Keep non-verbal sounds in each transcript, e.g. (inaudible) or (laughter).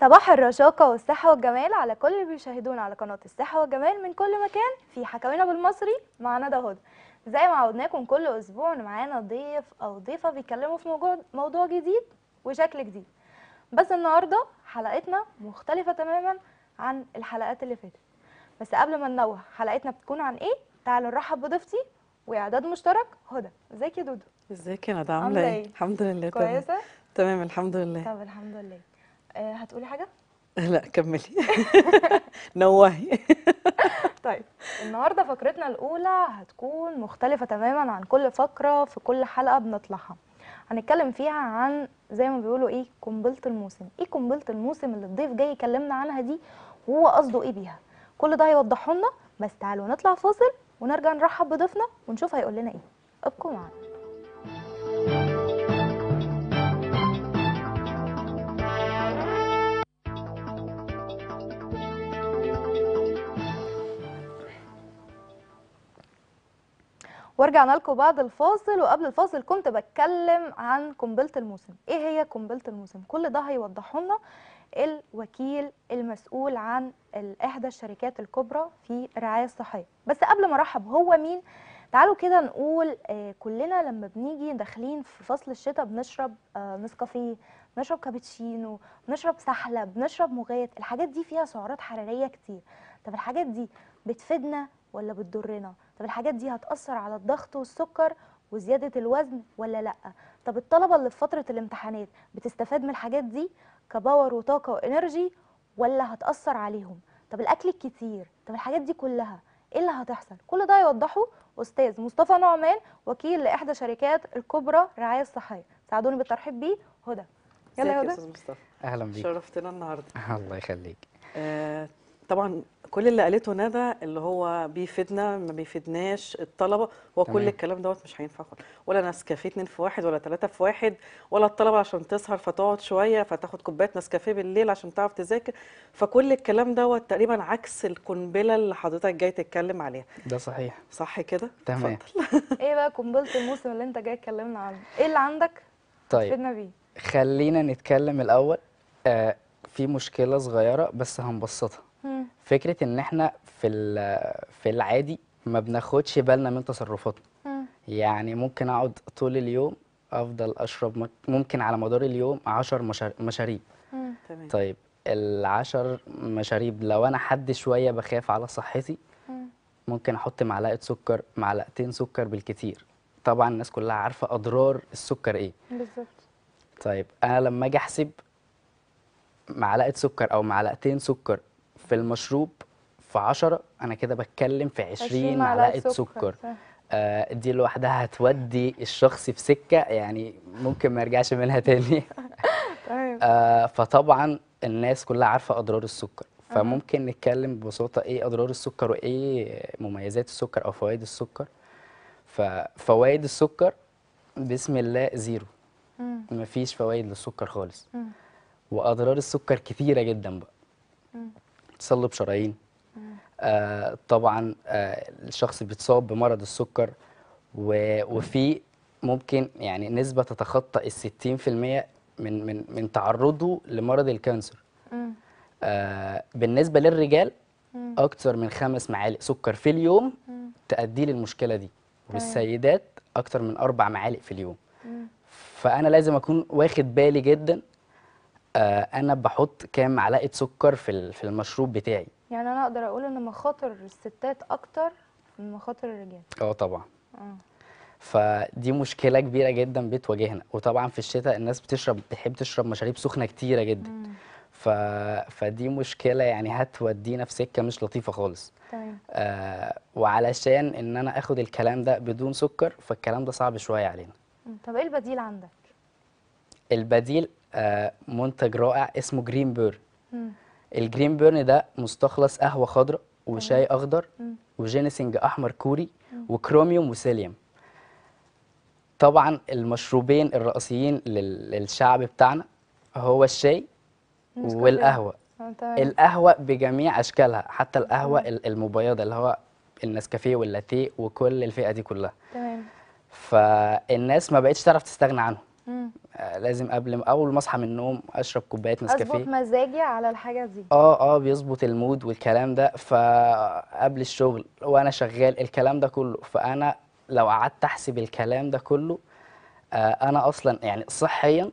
صباح الرشاقة والصحة والجمال على كل اللي بيشاهدونا على قناة الصحة والجمال من كل مكان في حكاوينا بالمصري مع ندى هدى زي ما عودناكم كل أسبوع معانا ضيف أو ضيفة بيتكلموا في موضوع, موضوع جديد وشكل جديد بس النهاردة حلقتنا مختلفة تماما عن الحلقات اللي فاتت بس قبل ما ننوه حلقتنا بتكون عن ايه تعالوا نرحب بضيفتي واعداد مشترك هدى ازيك يا دودو ازيك يا ندى عامله إيه؟, ايه الحمد لله كويسه تمام الحمد لله طب الحمد لله آه، هتقولي حاجه (laughs) لا كملي (laughs) نوهي (laughs) طيب النهارده فقرتنا الاولى هتكون مختلفه تماما عن كل فقره في كل حلقه بنطلعها هنتكلم فيها عن زي ما بيقولوا ايه قنبله الموسم ايه قنبله الموسم اللي الضيف جاي يكلمنا عنها دي وهو قصده ايه بيها كل ده هيوضحه لنا بس تعالوا نطلع فاصل ونرجع نرحب بضيفنا ونشوف هيقول لنا ايه ابقوا معانا ورجعنا لكم بعد الفاصل وقبل الفاصل كنت بتكلم عن قنبله الموسم ايه هي قنبله الموسم كل ده هيوضحه لنا الوكيل المسؤول عن احدى الشركات الكبرى في الرعايه الصحيه بس قبل ما ارحب هو مين تعالوا كده نقول آه، كلنا لما بنيجي داخلين في فصل الشتاء بنشرب آه، نسكافيه بنشرب كابتشينو بنشرب سحلب بنشرب مغيط الحاجات دي فيها سعرات حراريه كتير طب الحاجات دي بتفيدنا ولا بتضرنا طب الحاجات دي هتأثر على الضغط والسكر وزيادة الوزن ولا لأ طب الطلبة اللي في فترة الامتحانات بتستفاد من الحاجات دي كباور وطاقة وإنرجي ولا هتأثر عليهم طب الأكل الكتير طب الحاجات دي كلها ايه اللي هتحصل كل ده يوضحه استاذ مصطفى نعمان وكيل لاحدى شركات الكبرى رعاية الصحيه ساعدوني بالترحيب بيه هدى يلا يا هدى استاذ مصطفى اهلا بيك شرفتنا النهارده (laughs) الله يخليك آه طبعا كل اللي قالته ندى اللي هو بيفيدنا ما بيفيدناش الطلبه هو كل الكلام دوت مش هينفع خالص ولا نسكافيه اتنين في واحد ولا ثلاثه في واحد ولا الطلبه عشان تسهر فتقعد شويه فتاخد كوبايه نسكافيه بالليل عشان تعرف تذاكر فكل الكلام دوت تقريبا عكس القنبله اللي حضرتك جاي تتكلم عليها ده صحيح صح كده تمام (laughs) ايه بقى قنبله الموسم اللي انت جاي تكلمنا عنه ايه اللي عندك طيب تفيدنا بيه خلينا نتكلم الاول آه في مشكله صغيره بس هنبسطها فكره ان احنا في في العادي ما بناخدش بالنا من تصرفاتنا يعني ممكن اقعد طول اليوم افضل اشرب ممكن على مدار اليوم 10 مشاريب تمام. طيب العشر مشاريب لو انا حد شويه بخاف على صحتي ممكن احط معلقه سكر معلقتين سكر بالكتير طبعا الناس كلها عارفه اضرار السكر ايه بالظبط طيب انا لما اجي احسب معلقه سكر او معلقتين سكر في المشروب في 10 انا كده بتكلم في 20, 20 معلقه سكر, سكر. آه دي لوحدها هتودي الشخص في سكه يعني ممكن ما يرجعش منها تاني (laughs) طيب. آه فطبعا الناس كلها عارفه اضرار السكر فممكن نتكلم ببساطه ايه اضرار السكر وايه مميزات السكر او فوائد السكر ففوائد السكر بسم الله زيرو مفيش فوائد للسكر خالص واضرار السكر كتيره جدا بقى تصلب شرايين آه طبعا آه الشخص بيتصاب بمرض السكر وفي ممكن يعني نسبه تتخطى ال 60% من من من تعرضه لمرض الكانسر آه بالنسبه للرجال اكثر من خمس معالق سكر في اليوم تؤدي للمشكله دي والسيدات اكثر من اربع معالق في اليوم فانا لازم اكون واخد بالي جدا آه، انا بحط كام معلقه سكر في في المشروب بتاعي يعني انا اقدر اقول ان مخاطر الستات اكتر من مخاطر الرجال اه طبعا آه. فدي مشكله كبيره جدا بتواجهنا وطبعا في الشتاء الناس بتشرب بتحب تشرب مشاريب سخنه كتيره جدا مم. ف... فدي مشكله يعني هتودينا في سكه مش لطيفه خالص تمام طيب. آه وعلشان ان انا اخد الكلام ده بدون سكر فالكلام ده صعب شويه علينا طب ايه البديل عندك البديل آه، منتج رائع اسمه جرين بيرن الجرين بيرن ده مستخلص قهوه خضراء وشاي اخضر وجينسنج احمر كوري وكروميوم وسيليوم طبعا المشروبين الرئيسيين للشعب بتاعنا هو الشاي والقهوه آه، القهوه بجميع اشكالها حتى القهوه المبيضه اللي هو النسكافيه واللاتيه وكل الفئه دي كلها تمام فالناس ما بقتش تعرف تستغنى عنهم لازم قبل اول ما اصحى من النوم اشرب كوبايه نسكافيه اظبط مزاجي على الحاجه دي اه اه بيظبط المود والكلام ده فقبل الشغل وانا شغال الكلام ده كله فانا لو قعدت احسب الكلام ده كله آه انا اصلا يعني صحيا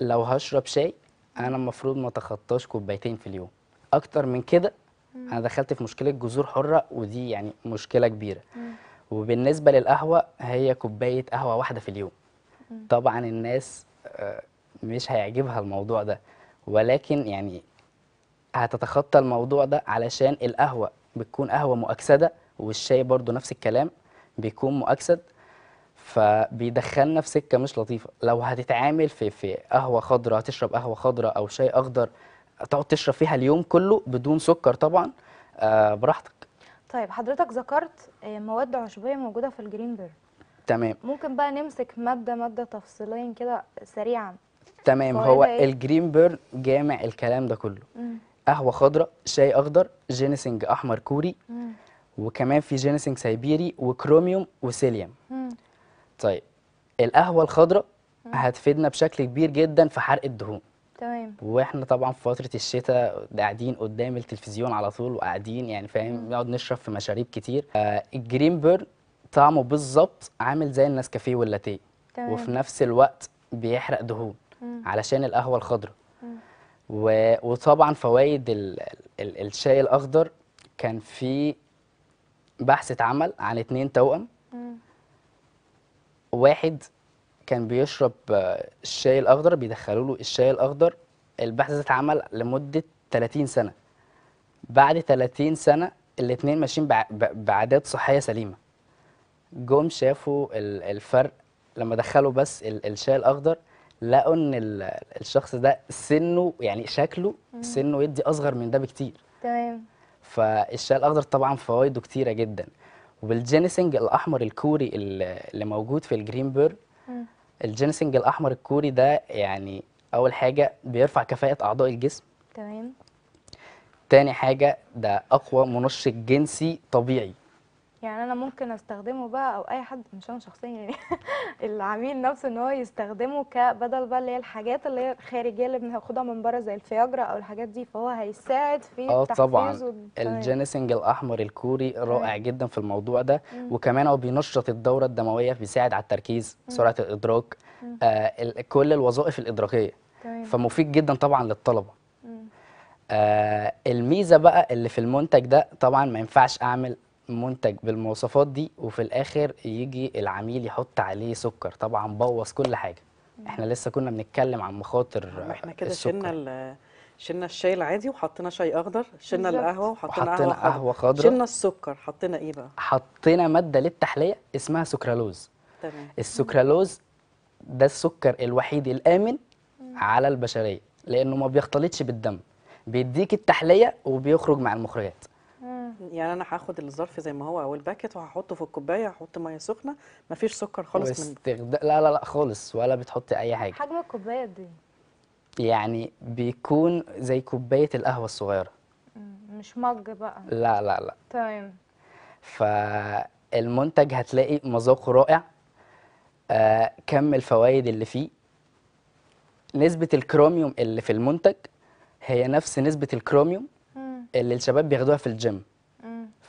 لو هشرب شاي انا المفروض ما اتخطاش كوبايتين في اليوم اكتر من كده انا دخلت في مشكله جذور حره ودي يعني مشكله كبيره وبالنسبه للقهوه هي كوبايه قهوه واحده في اليوم طبعا الناس مش هيعجبها الموضوع ده ولكن يعني هتتخطى الموضوع ده علشان القهوة بتكون قهوة مؤكسدة والشاي برضو نفس الكلام بيكون مؤكسد فبيدخلنا في سكة مش لطيفة لو هتتعامل في, في قهوة خضراء تشرب قهوة خضراء أو شاي أخضر تقعد تشرب فيها اليوم كله بدون سكر طبعا آه، براحتك طيب حضرتك ذكرت آه، مواد عشبية موجودة في الجرين بيرد تمام ممكن بقى نمسك ماده ماده تفصيلين كده سريعا تمام هو إيه؟ الجرين بيرن جامع الكلام ده كله مم. قهوه خضراء شاي اخضر جينيسنج احمر كوري مم. وكمان في جينيسنج سيبيري وكروميوم وسيليوم طيب القهوه الخضراء هتفيدنا بشكل كبير جدا في حرق الدهون تمام واحنا طبعا في فتره الشتاء قاعدين قدام التلفزيون على طول وقاعدين يعني فاهم نقعد نشرب في مشاريب كتير آه الجرين بيرن طعمه بالظبط عامل زي النسكافيه واللاتيه وفي نفس الوقت بيحرق دهون مم. علشان القهوه الخضراء و... وطبعا فوائد ال... ال... الشاي الاخضر كان في بحث اتعمل عن اتنين توأم مم. واحد كان بيشرب الشاي الاخضر بيدخلوا له الشاي الاخضر البحث ده اتعمل لمده 30 سنه بعد 30 سنه الاثنين ماشيين بعادات صحيه سليمه جم شافوا الفرق لما دخلوا بس الشاي الاخضر لقوا ان الشخص ده سنه يعني شكله سنه يدي اصغر من ده بكتير تمام فالشاي الاخضر طبعا فوائده كتيره جدا والجينيسنج الاحمر الكوري اللي موجود في الجرين بير الجينيسنج الاحمر الكوري ده يعني اول حاجه بيرفع كفاءه اعضاء الجسم تمام تاني حاجه ده اقوى منشط جنسي طبيعي يعني انا ممكن استخدمه بقى او اي حد مش انا شخصيا يعني (laughs) العميل نفسه ان هو يستخدمه كبدل بقى اللي هي الحاجات اللي هي الخارجيه اللي بناخدها من بره زي الفياجرا او الحاجات دي فهو هيساعد في اه طبعا الجينيسنج الاحمر الكوري رائع مم. جدا في الموضوع ده مم. وكمان هو بينشط الدوره الدمويه بيساعد على التركيز مم. سرعه الادراك آه كل الوظائف الادراكيه تمام. فمفيد جدا طبعا للطلبه آه الميزه بقى اللي في المنتج ده طبعا ما ينفعش اعمل منتج بالمواصفات دي وفي الاخر يجي العميل يحط عليه سكر طبعا بوظ كل حاجه احنا لسه كنا بنتكلم عن مخاطر آه، احنا كده شلنا آه، شلنا الشاي العادي وحطينا شاي اخضر شلنا القهوه وحطينا قهوه قهوه خضراء شلنا السكر حطينا ايه بقى حطينا ماده للتحليه اسمها سكرالوز تمام السكرالوز ده السكر الوحيد الامن على البشريه لانه ما بيختلطش بالدم بيديك التحليه وبيخرج مع المخرجات يعني انا هاخد الظرف زي ما هو او الباكت وهحطه في الكوبايه هحط ميه سخنه مفيش سكر خالص واستغد... من لا لا لا خالص ولا بتحطي اي حاجه حجم الكوبايه دي إيه؟ يعني بيكون زي كوبايه القهوه الصغيره مش مج بقى لا لا لا تمام طيب. فالمنتج هتلاقي مذاقه رائع آه كم الفوائد اللي فيه نسبة الكروميوم اللي في المنتج هي نفس نسبة الكروميوم اللي الشباب بياخدوها في الجيم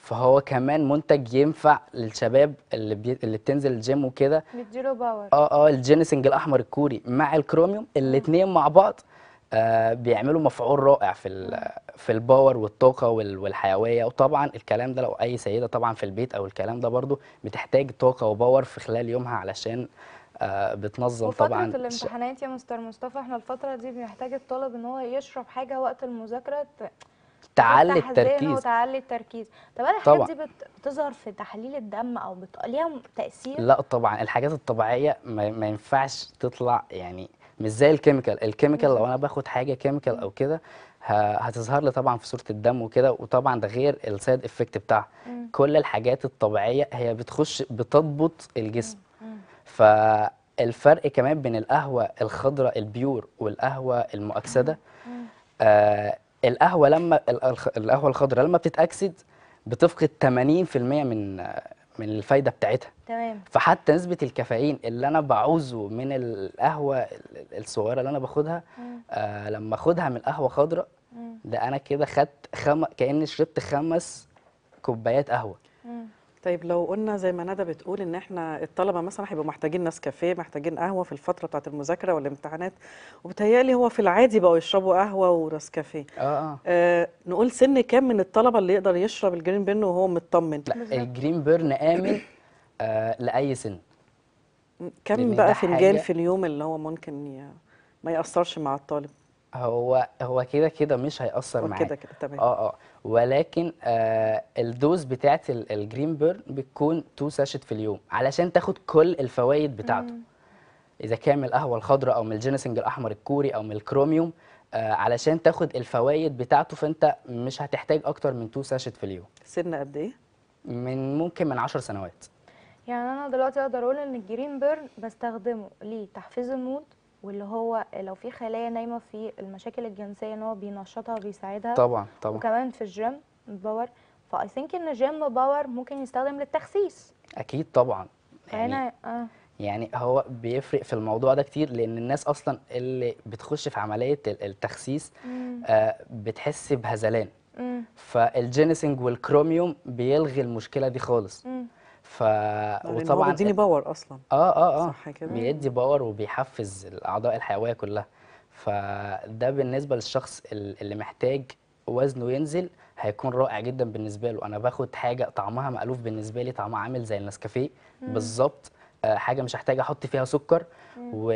فهو كمان منتج ينفع للشباب اللي بي... اللي بتنزل الجيم وكده بيديله باور اه اه الجينيسنج الاحمر الكوري مع الكروميوم الاثنين مع بعض آه بيعملوا مفعول رائع في ال... في الباور والطاقه وال... والحيويه وطبعا الكلام ده لو اي سيده طبعا في البيت او الكلام ده برده بتحتاج طاقه وباور في خلال يومها علشان آه بتنظم طبعا وفتره الامتحانات يا مستر مصطفى احنا الفتره دي بنحتاج الطالب ان هو يشرب حاجه وقت المذاكره ت... تعلي التركيز وتعلي التركيز طب هل الحاجات دي بتظهر في تحليل الدم او بت... ليها تاثير لا طبعا الحاجات الطبيعيه ما, ما ينفعش تطلع يعني مش زي الكيميكال الكيميكال لو انا باخد حاجه كيميكال او كده هتظهر لي طبعا في صوره الدم وكده وطبعا ده غير السايد افكت بتاعها كل الحاجات الطبيعيه هي بتخش بتضبط الجسم فالفرق كمان بين القهوه الخضراء البيور والقهوه المؤكسده آه القهوه لما القهوه الخضراء لما بتتاكسد بتفقد 80% من من الفايده بتاعتها تمام فحتى نسبه الكافيين اللي انا بعوزه من القهوه الصغيره اللي انا باخدها آه لما اخدها من قهوه خضراء ده انا كده خدت خم... كاني شربت خمس كوبايات قهوه طيب لو قلنا زي ما ندى بتقول ان احنا الطلبه مثلا هيبقوا محتاجين ناس كافيه محتاجين قهوه في الفتره بتاعه المذاكره والامتحانات وبتهيألي هو في العادي بقوا يشربوا قهوه كافيه آه،, آه. آه نقول سن كام من الطلبه اللي يقدر يشرب الجرين بيرن وهو مطمن لا الجرين بيرن امن آه لاي سن كم بقى فنجان في اليوم اللي هو ممكن ي... ما ياثرش مع الطالب هو هو كده كده مش هيأثر معاك كده كده تمام اه اه ولكن آه الدوز بتاعت الجرين بيرن بتكون تو ساشت في اليوم علشان تاخد كل الفوائد بتاعته مم. اذا كان من القهوه الخضراء او من الجينسنج الاحمر الكوري او من الكروميوم آه علشان تاخد الفوائد بتاعته فانت مش هتحتاج اكتر من تو ساشت في اليوم سن قد ايه من ممكن من 10 سنوات يعني انا دلوقتي اقدر اقول ان الجرين بيرن بستخدمه لتحفيز المود واللي هو لو في خلايا نايمه في المشاكل الجنسيه ان هو بينشطها وبيساعدها طبعا طبعا وكمان في الجيم باور فاي ثينك ان جيم باور ممكن يستخدم للتخسيس اكيد طبعا يعني انا آه. يعني هو بيفرق في الموضوع ده كتير لان الناس اصلا اللي بتخش في عمليه التخسيس آه بتحس بهزلان مم. فالجينيسنج والكروميوم بيلغي المشكله دي خالص مم. ف وطبعا بيديني باور اصلا اه اه اه صح كده بيدي باور وبيحفز الاعضاء الحيويه كلها فده بالنسبه للشخص اللي محتاج وزنه ينزل هيكون رائع جدا بالنسبه له انا باخد حاجه طعمها مألوف بالنسبه لي طعمها عامل زي النسكافيه بالظبط آه، حاجه مش هحتاج احط فيها سكر و...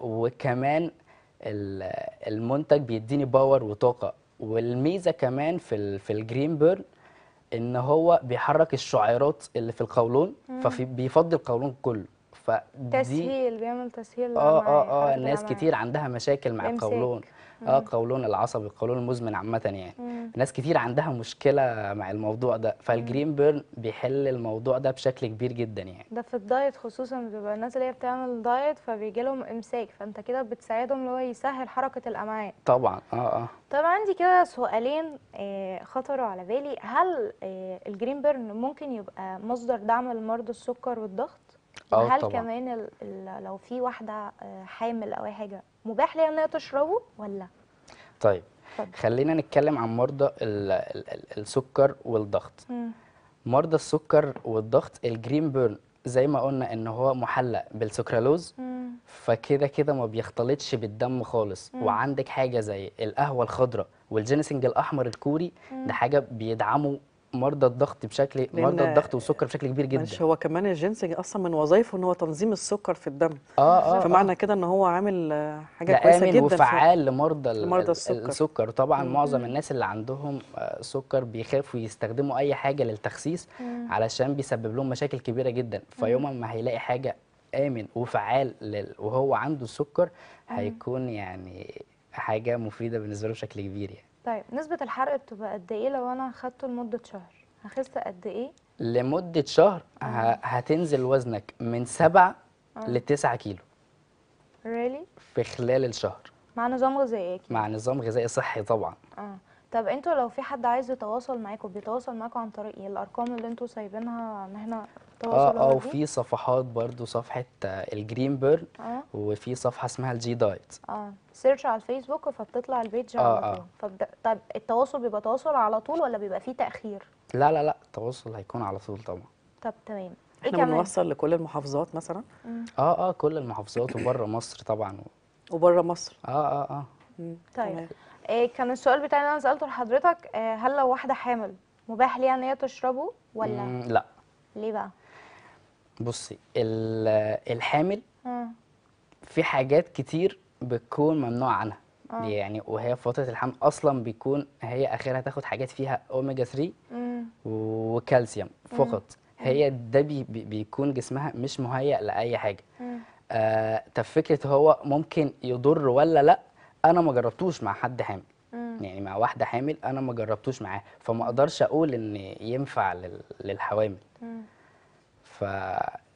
وكمان المنتج بيديني باور وطاقه والميزه كمان في في الجرين بيرن ان هو بيحرك الشعيرات اللي في القولون فبيفضي القولون كله فدي تسهيل بيعمل تسهيل اه اه اه ناس كتير عندها مشاكل مع إيه القولون اه القولون العصبي القولون المزمن عامه يعني مم. ناس كتير عندها مشكله مع الموضوع ده فالجرين بيرن بيحل الموضوع ده بشكل كبير جدا يعني ده في الدايت خصوصا بيبقى الناس اللي هي بتعمل دايت فبيجي لهم امساك فانت كده بتساعدهم اللي هو يسهل حركه الامعاء طبعا اه اه طب عندي كده سؤالين آه، خطروا على بالي هل آه، الجرين بيرن ممكن يبقى مصدر دعم لمرضى السكر والضغط آه، هل طبعا. كمان لو في واحده آه، حامل او اي حاجه مباح ليها انها تشربه ولا طيب فضل. خلينا نتكلم عن مرضى الـ الـ السكر والضغط م. مرضى السكر والضغط الجرين بيرن زي ما قلنا ان هو محلق بالسكرالوز م. فكده كده ما بيختلطش بالدم خالص م. وعندك حاجه زي القهوه الخضراء والجينسنج الاحمر الكوري ده حاجه بيدعموا مرضى الضغط بشكل مرضى الضغط والسكر بشكل كبير جدا مش هو كمان الجينسنج اصلا من وظائفه ان هو تنظيم السكر في الدم اه اه, آه. فمعنى آه. كده ان هو عامل حاجه كويسه جدا وفعال لمرضى لمرضى السكر, السكر. طبعا مم. معظم الناس اللي عندهم آه، سكر بيخافوا يستخدموا اي حاجه للتخسيس مم. علشان بيسبب لهم مشاكل كبيره جدا فيوم ما هيلاقي حاجه امن وفعال لل... وهو عنده السكر هيكون يعني حاجه مفيده بالنسبه له بشكل كبير يعني طيب نسبة الحرق بتبقى قد ايه لو انا اخدته لمدة شهر؟ هخس قد ايه؟ لمدة شهر آه. هتنزل وزنك من 7 آه. ل 9 كيلو. really؟ في خلال الشهر. مع نظام غذائي اكيد. مع نظام غذائي صحي طبعا. اه طب انتوا لو في حد عايز يتواصل معاكم بيتواصل معاكم عن طريق ايه؟ الارقام اللي انتوا سايبينها ان احنا التواصل اه اه وفي صفحات برضو صفحه الجرين بيرن آه. وفي صفحه اسمها الجي دايت اه سيرش على الفيسبوك فبتطلع البيج على آه طول فبد... آه. طب التواصل بيبقى تواصل على طول ولا بيبقى فيه تاخير لا لا لا التواصل هيكون على طول طبعا طب تمام إيه احنا إيه بنوصل لكل المحافظات مثلا اه اه كل المحافظات وبره مصر طبعا وبره مصر اه اه اه طيب إيه كان السؤال بتاعي اللي انا سالته لحضرتك إيه هل لو واحده حامل مباح ليها ان هي تشربه ولا لا ليه بقى بصي الحامل آه. في حاجات كتير بتكون ممنوع عنها آه. يعني وهي في فتره الحمل اصلا بيكون هي اخرها تاخد حاجات فيها اوميجا 3 وكالسيوم فقط هي ده بي بيكون جسمها مش مهيئ لاي حاجه آه طب فكره هو ممكن يضر ولا لا انا ما جربتوش مع حد حامل يعني مع واحده حامل انا ما جربتوش معاها فما اقدرش اقول ان ينفع للحوامل ف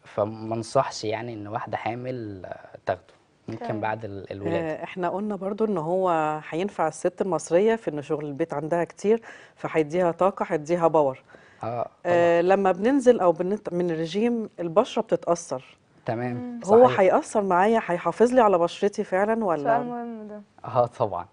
فما انصحش يعني ان واحده حامل تاخده ممكن بعد الولاده آه، احنا قلنا برضو ان هو هينفع الست المصريه في ان شغل البيت عندها كتير فهيديها طاقه هيديها باور آه, آه لما بننزل او بنت... من الرجيم البشره بتتاثر تمام هو هيأثر معايا هيحافظ لي على بشرتي فعلا ولا سؤال مهم ده اه طبعا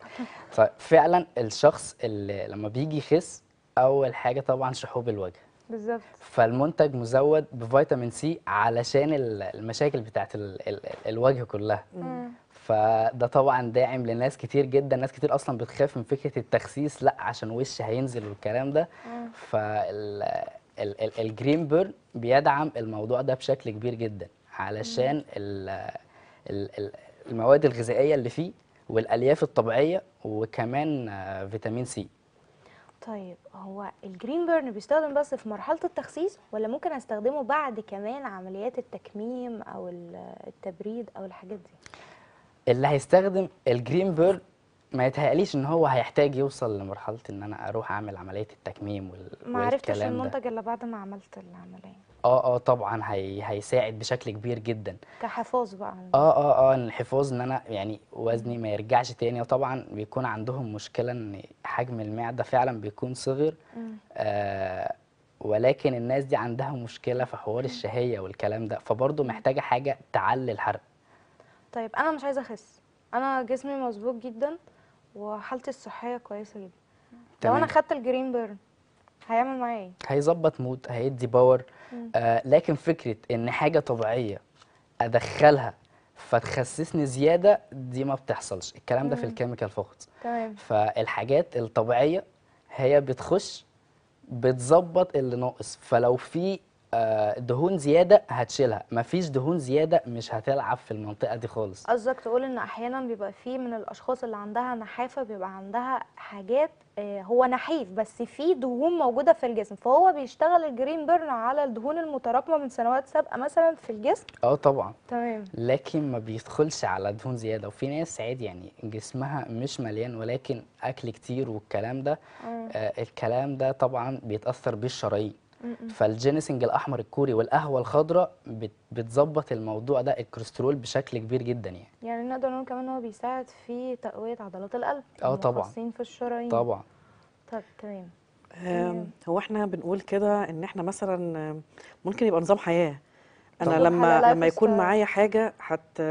فعلا الشخص اللي لما بيجي يخس اول حاجه طبعا شحوب الوجه بالظبط فالمنتج مزود بفيتامين سي علشان المشاكل بتاعت الـ الـ الوجه كلها مم. فده طبعا داعم لناس كتير جدا ناس كتير اصلا بتخاف من فكره التخسيس لا عشان وش هينزل والكلام ده فالجرين الجرين بيرن بيدعم الموضوع ده بشكل كبير جدا علشان الـ الـ المواد الغذائيه اللي فيه والالياف الطبيعيه وكمان آه، فيتامين سي طيب هو الجرين بيرن بيستخدم بس في مرحلة التخسيس ولا ممكن استخدمه بعد كمان عمليات التكميم او التبريد او الحاجات دي اللي هيستخدم الجرين بيرن ما يتهيأليش ان هو هيحتاج يوصل لمرحله ان انا اروح اعمل عمليه التكميم وال... ما عرفتش المنتج الا بعد ما عملت العمليه اه اه طبعا هي... هيساعد بشكل كبير جدا كحفاظ بقى اه اه اه الحفاظ ان انا يعني وزني ما يرجعش تاني وطبعا آه، بيكون عندهم مشكله ان حجم المعده فعلا بيكون صغر آه، ولكن الناس دي عندها مشكله في حوار الشهيه والكلام ده فبرضه محتاجه حاجه تعلي الحرق طيب انا مش عايزه اخس انا جسمي مظبوط جدا وحالتي الصحيه كويسه جدا تمام. لو انا خدت الجرين بيرن هيعمل معايا ايه هيظبط مود هيدي باور آه لكن فكره ان حاجه طبيعيه ادخلها فتخسسني زياده دي ما بتحصلش الكلام ده في الكيميكال فقط تمام فالحاجات الطبيعيه هي بتخش بتظبط اللي ناقص فلو في آه، دهون زياده هتشيلها مفيش دهون زياده مش هتلعب في المنطقه دي خالص قصدك تقول ان احيانا بيبقى في من الاشخاص اللي عندها نحافه بيبقى عندها حاجات آه، هو نحيف بس في دهون موجوده في الجسم فهو بيشتغل الجرين بيرن على الدهون المتراكمه من سنوات سابقه مثلا في الجسم اه طبعا تمام لكن ما بيدخلش على دهون زياده وفي ناس عادي يعني جسمها مش مليان ولكن اكل كتير والكلام ده آه, آه، الكلام ده طبعا بيتاثر بالشرايين فالجينسنج الاحمر الكوري والقهوه الخضراء بتظبط الموضوع ده الكوليسترول بشكل كبير جدا يعني يعني نقدر نقول كمان هو بيساعد في تقويه عضلات القلب اه طبعا في الشرايين طبعا طب تمام هو احنا بنقول كده ان احنا مثلا ممكن يبقى نظام حياه انا لما لما يكون معايا حاجه هت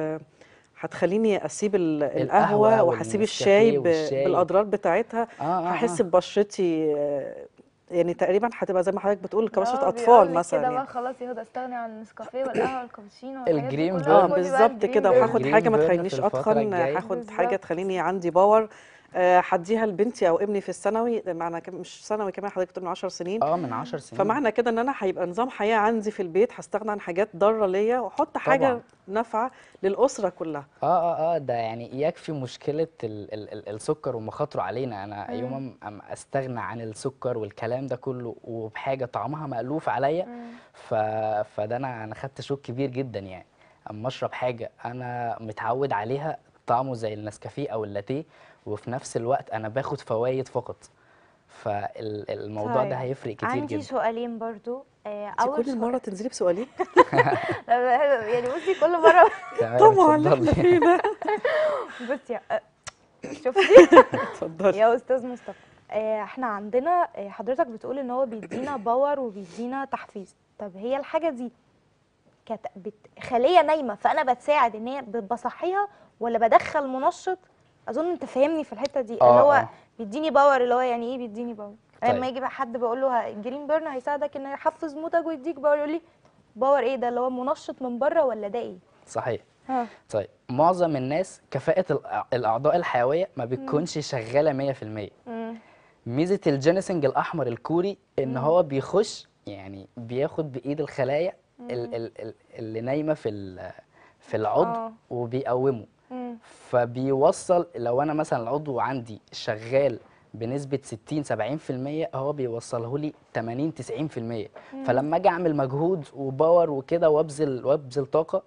هتخليني اسيب القهوه وهسيب الشاي, الشاي بالاضرار بتاعتها آه، آه، هحس آه آه آه. ببشرتي يعني تقريبا هتبقى زي ما حضرتك بتقول كبشره اه، اطفال مثلا كده يعني. بقى خلاص يهدى استغني عن النسكافيه والقهوه والكابتشينو الجرين آه، بالظبط كده وهاخد حاجه ما تخلينيش اتخن هاخد حاجه تخليني عندي باور هديها آه، لبنتي او ابني في الثانوي معنى مش ثانوي كمان حضرتك بتقول من 10 سنين اه من 10 سنين فمعنى كده ان انا هيبقى نظام حياه عندي في البيت هستغنى عن حاجات ضاره ليا واحط حاجه نافعه للاسره كلها اه اه اه ده يعني يكفي مشكله الـ الـ الـ السكر ومخاطره علينا انا مم. يوم أم استغنى عن السكر والكلام ده كله وبحاجه طعمها مالوف عليا فده انا انا خدت شوك كبير جدا يعني اما اشرب حاجه انا متعود عليها طعمه زي النسكافيه او اللاتيه وفي نفس الوقت انا باخد فوائد فقط فالموضوع طيب. ده هيفرق كتير عندي جدا عندي سؤالين برضو آه، اول كل مره تنزلي بسؤالين (laughs) يعني بصي كل مره (laughs) طبعا اللي (laughs) بصي آه، شفتي اتفضلي يا استاذ مصطفى آه، احنا عندنا حضرتك بتقول ان هو بيدينا باور وبيدينا تحفيز طب هي الحاجه دي كانت خليه نايمه فانا بتساعد ان هي بصحيها ولا بدخل منشط اظن انت فاهمني في الحته دي اللي آه، هو آه. بيديني باور اللي هو يعني ايه بيديني باور طيب. لما يجي بقى حد بقول له جرين بيرن هيساعدك انه يحفز موتك ويديك باور يقول لي باور ايه ده اللي هو منشط من بره ولا ده ايه صحيح ها. آه. طيب معظم الناس كفاءه الاعضاء الحيويه ما بتكونش شغاله 100% ميزه الجينيسنج الاحمر الكوري ان مم. هو بيخش يعني بياخد بايد الخلايا اللي نايمه في في العضو وبيقومه فبيوصل لو انا مثلا العضو عندي شغال بنسبه 60 70% هو بيوصله لي 80 90% مم. فلما اجي اعمل مجهود وباور وكده وابذل وابذل طاقه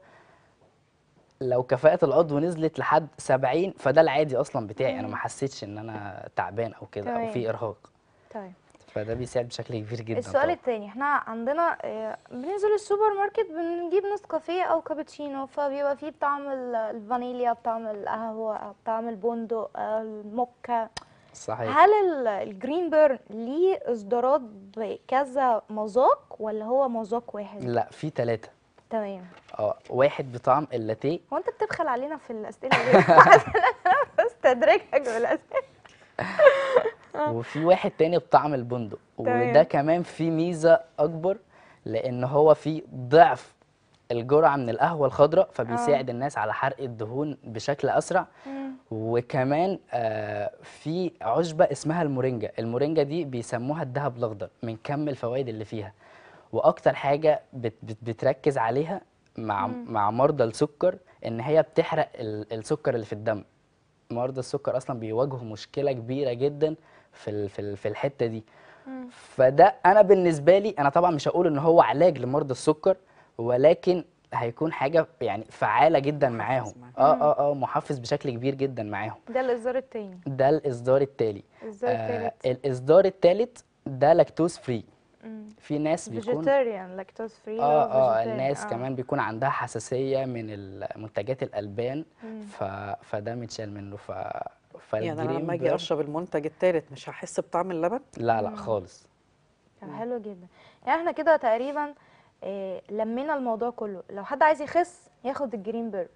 لو كفاءه العضو نزلت لحد 70 فده العادي اصلا بتاعي مم. انا ما حسيتش ان انا تعبان او كده او في ارهاق طيب فده بيساعد بشكل كبير جدا السؤال الثاني احنا عندنا آه، بننزل السوبر ماركت بنجيب نسكافيه او كابتشينو فبيبقى فيه بطعم الفانيليا بطعم القهوه بطعم البندق الموكا صحيح هل الجرين بيرن ليه اصدارات بكذا مذاق ولا هو مذاق واحد؟ لا في ثلاثه تمام اه واحد بطعم اللاتيه هو انت بتبخل علينا في الاسئله دي (laughs) انا بالاسئله (laughs) آه. وفي واحد تاني بطعم البندق وده كمان في ميزه اكبر لان هو في ضعف الجرعه من القهوه الخضراء فبيساعد آه. الناس على حرق الدهون بشكل اسرع وكمان آه في عشبه اسمها المورينجا المورينجا دي بيسموها الذهب الاخضر من كم الفوائد اللي فيها واكتر حاجه بت بت بتركز عليها مع مع مرضى السكر ان هي بتحرق السكر اللي في الدم مرضى السكر اصلا بيواجهوا مشكله كبيره جدا في في في الحته دي فده انا بالنسبه لي انا طبعا مش هقول ان هو علاج لمرضى السكر ولكن هيكون حاجه يعني فعاله جدا معاهم اه اه اه محفز بشكل كبير جدا معاهم ده الاصدار التاني ده الاصدار التالي الاصدار آه، التالت آه الاصدار التالت ده لاكتوز فري في ناس بيكون فيجيتيريان لاكتوز فري اه اه الناس آه. كمان بيكون عندها حساسيه من منتجات الالبان ف... فده متشال منه ف فالجريم يعني لما اجي اشرب المنتج الثالث مش هحس بطعم اللبن؟ لا لا خالص طب حلو جدا يعني احنا كده تقريبا إيه لمينا الموضوع كله لو حد عايز يخس ياخد الجرين بير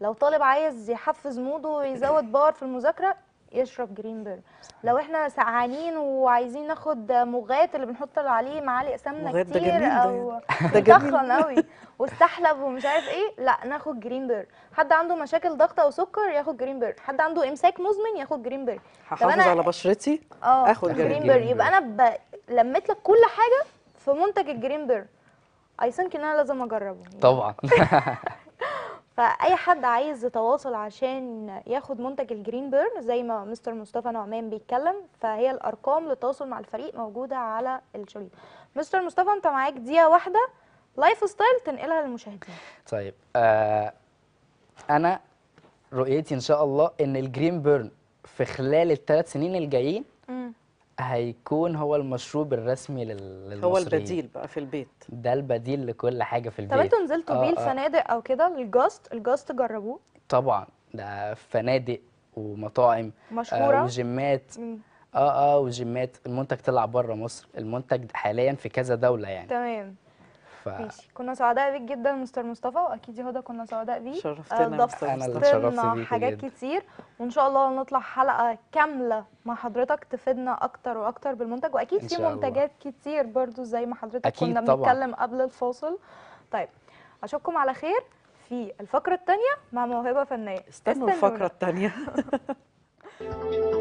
لو طالب عايز يحفز موده ويزود باور في المذاكره يشرب جرين بير لو احنا سقعانين وعايزين ناخد مغات اللي بنحط عليه معالق سمنه كتير او تخن يعني. (laughs) (laughs) قوي واستحلب ومش عارف ايه لا ناخد جرين بير حد عنده مشاكل ضغط او سكر ياخد جرين بير حد عنده امساك مزمن ياخد جرين بيرد هحافظ على بشرتي آه، اخد جرين بير يبقى انا ب... لميت لك كل حاجه في منتج الجرين اي ثينك ان انا لازم اجربه طبعا (laughs) فاي حد عايز يتواصل عشان ياخد منتج الجرين بيرن زي ما مستر مصطفى نعمان بيتكلم فهي الارقام للتواصل مع الفريق موجوده على الشريط مستر مصطفى انت معاك دقيقه واحده لايف ستايل تنقلها للمشاهدين طيب آه انا رؤيتي ان شاء الله ان الجرين بيرن في خلال الثلاث سنين الجايين هيكون هو المشروب الرسمي للمصريين هو البديل بقى في البيت ده البديل لكل حاجه في البيت طب انتوا نزلتوا آه، بيه آه. الفنادق او كده الجاست الجاست جربوه طبعا ده فنادق ومطاعم آه، مشهوره آه وجيمات اه اه وجيمات المنتج طلع بره مصر المنتج حاليا في كذا دوله يعني تمام ماشي كنا سعداء بيك جدا مستر مصطفى واكيد يا هدى كنا سعداء بيك شرفتنا آه، اللي بيك حاجات جدا. كتير وان شاء الله نطلع حلقه كامله مع حضرتك تفيدنا اكتر واكتر بالمنتج واكيد في منتجات كتير برضو زي ما حضرتك أكيد كنا بنتكلم قبل الفاصل طيب اشوفكم على خير في الفقره الثانيه مع موهبه فنيه استنوا الفقره الثانيه (laughs)